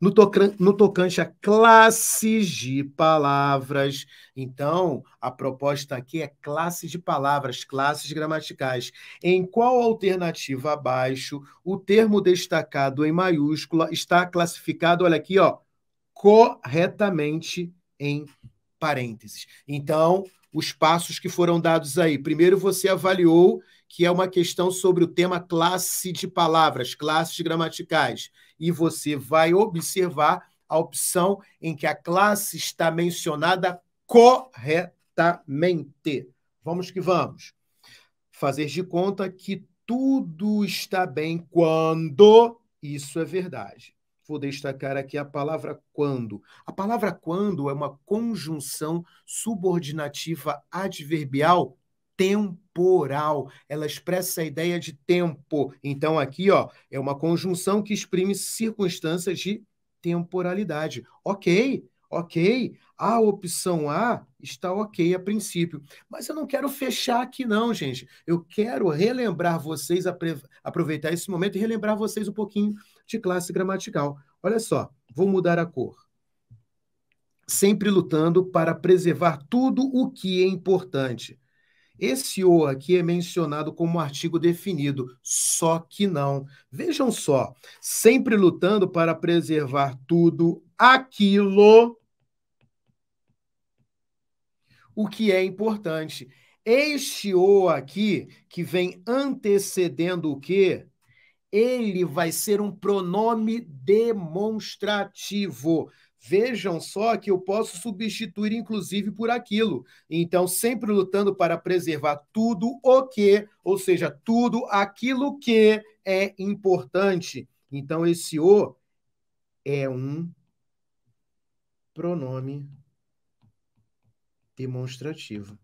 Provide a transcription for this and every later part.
no, no tocante a classes de palavras. Então, a proposta aqui é classes de palavras, classes gramaticais. Em qual alternativa abaixo o termo destacado em maiúscula está classificado, olha aqui, ó, corretamente em parênteses. Então, os passos que foram dados aí. Primeiro, você avaliou que é uma questão sobre o tema classe de palavras, classes gramaticais, e você vai observar a opção em que a classe está mencionada corretamente. Vamos que vamos. Fazer de conta que tudo está bem quando isso é verdade vou destacar aqui a palavra quando. A palavra quando é uma conjunção subordinativa adverbial temporal. Ela expressa a ideia de tempo. Então aqui, ó, é uma conjunção que exprime circunstâncias de temporalidade. OK? Ok, a opção A está ok a princípio. Mas eu não quero fechar aqui, não, gente. Eu quero relembrar vocês, aproveitar esse momento e relembrar vocês um pouquinho de classe gramatical. Olha só, vou mudar a cor. Sempre lutando para preservar tudo o que é importante. Esse o aqui é mencionado como artigo definido, só que não. Vejam só, sempre lutando para preservar tudo aquilo o que é importante. Este o aqui que vem antecedendo o que ele vai ser um pronome demonstrativo. Vejam só que eu posso substituir, inclusive, por aquilo. Então, sempre lutando para preservar tudo o que, ou seja, tudo aquilo que é importante. Então, esse o é um pronome demonstrativo.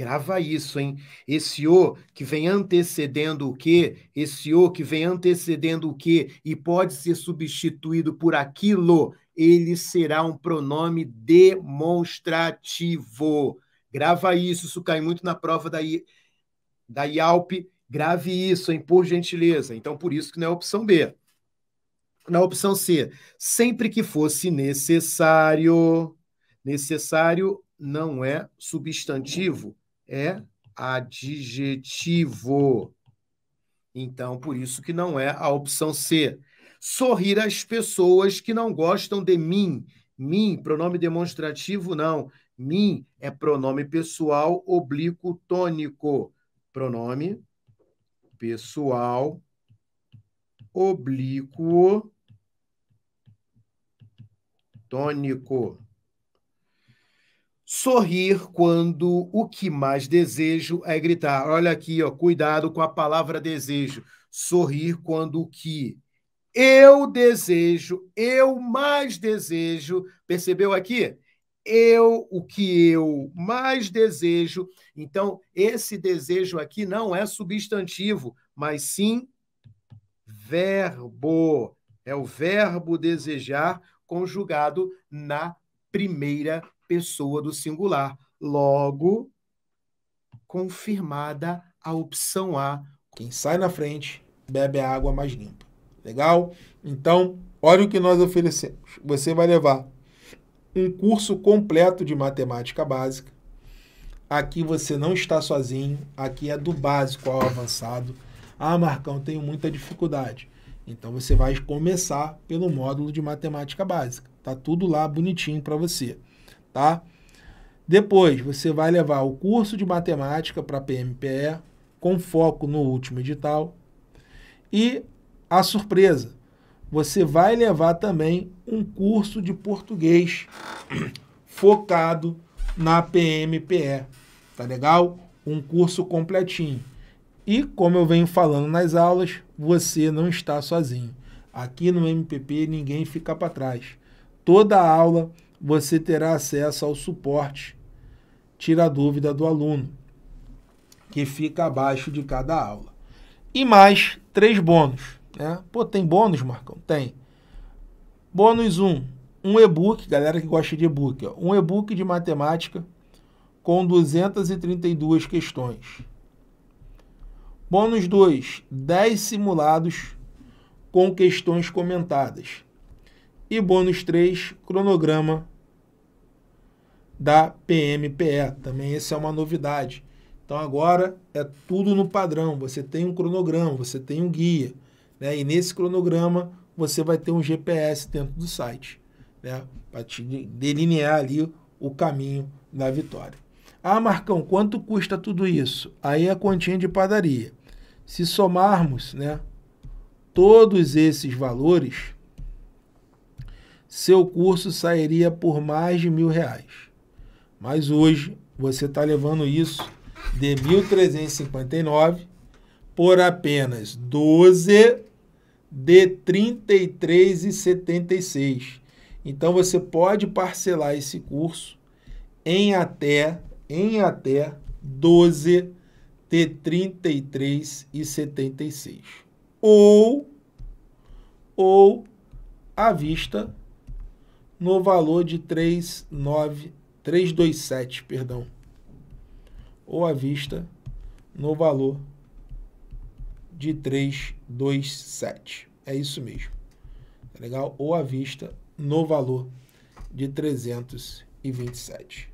Grava isso, hein? Esse O que vem antecedendo o quê? esse O que vem antecedendo o quê? e pode ser substituído por aquilo, ele será um pronome demonstrativo. Grava isso, isso cai muito na prova da, I, da IALP. Grave isso, hein, por gentileza. Então, por isso que não é a opção B. Na é opção C, sempre que fosse necessário. Necessário não é substantivo é adjetivo. Então, por isso que não é a opção C. Sorrir às pessoas que não gostam de mim. Mim, pronome demonstrativo, não. Mim é pronome pessoal oblíquo tônico. Pronome pessoal oblíquo tônico. Sorrir quando o que mais desejo é gritar. Olha aqui, ó, cuidado com a palavra desejo. Sorrir quando o que eu desejo, eu mais desejo, percebeu aqui? Eu, o que eu mais desejo. Então, esse desejo aqui não é substantivo, mas sim verbo. É o verbo desejar conjugado na primeira pessoa do singular. Logo, confirmada a opção A. Quem sai na frente bebe a água mais limpa. Legal? Então, olha o que nós oferecemos. Você vai levar um curso completo de matemática básica. Aqui você não está sozinho. Aqui é do básico ao avançado. Ah, Marcão, tenho muita dificuldade. Então você vai começar pelo módulo de matemática básica. Tá tudo lá bonitinho para você, tá? Depois você vai levar o curso de matemática para PMPE com foco no último edital. E a surpresa, você vai levar também um curso de português focado na PMPE, tá legal? Um curso completinho. E como eu venho falando nas aulas, você não está sozinho. Aqui no MPP ninguém fica para trás. Toda aula você terá acesso ao suporte Tira a dúvida do aluno, que fica abaixo de cada aula. E mais três bônus. Né? Pô, tem bônus, Marcão? Tem. Bônus 1, um, um e-book, galera que gosta de e-book, um e-book de matemática com 232 questões. Bônus 2, 10 simulados com questões comentadas. E bônus 3, cronograma da PMPE. Também essa é uma novidade. Então agora é tudo no padrão. Você tem um cronograma, você tem um guia. Né? E nesse cronograma você vai ter um GPS dentro do site. Né? Para te delinear ali o caminho da vitória. Ah, Marcão, quanto custa tudo isso? Aí é a continha de padaria. Se somarmos né, todos esses valores, seu curso sairia por mais de mil reais. Mas hoje você está levando isso de 1.359 por apenas 12 de 33,76. Então você pode parcelar esse curso em até em até 12 de ter 33,76. Ou ou à vista no valor de 39 327, perdão. Ou à vista no valor de 327. É isso mesmo. Tá legal? Ou à vista no valor de 327.